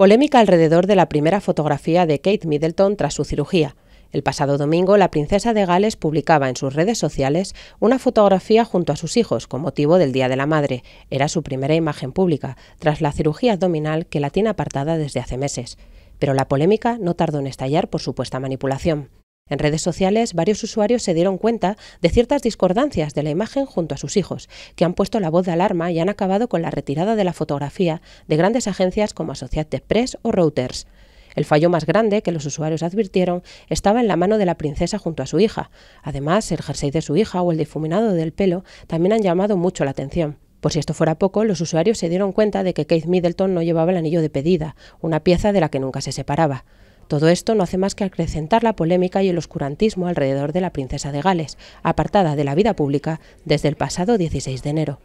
Polémica alrededor de la primera fotografía de Kate Middleton tras su cirugía. El pasado domingo, la princesa de Gales publicaba en sus redes sociales una fotografía junto a sus hijos con motivo del Día de la Madre. Era su primera imagen pública, tras la cirugía abdominal que la tiene apartada desde hace meses. Pero la polémica no tardó en estallar por supuesta manipulación. En redes sociales, varios usuarios se dieron cuenta de ciertas discordancias de la imagen junto a sus hijos, que han puesto la voz de alarma y han acabado con la retirada de la fotografía de grandes agencias como Associated Press o Reuters. El fallo más grande que los usuarios advirtieron estaba en la mano de la princesa junto a su hija. Además, el jersey de su hija o el difuminado del pelo también han llamado mucho la atención. Por si esto fuera poco, los usuarios se dieron cuenta de que Kate Middleton no llevaba el anillo de pedida, una pieza de la que nunca se separaba. Todo esto no hace más que acrecentar la polémica y el oscurantismo alrededor de la princesa de Gales, apartada de la vida pública desde el pasado 16 de enero.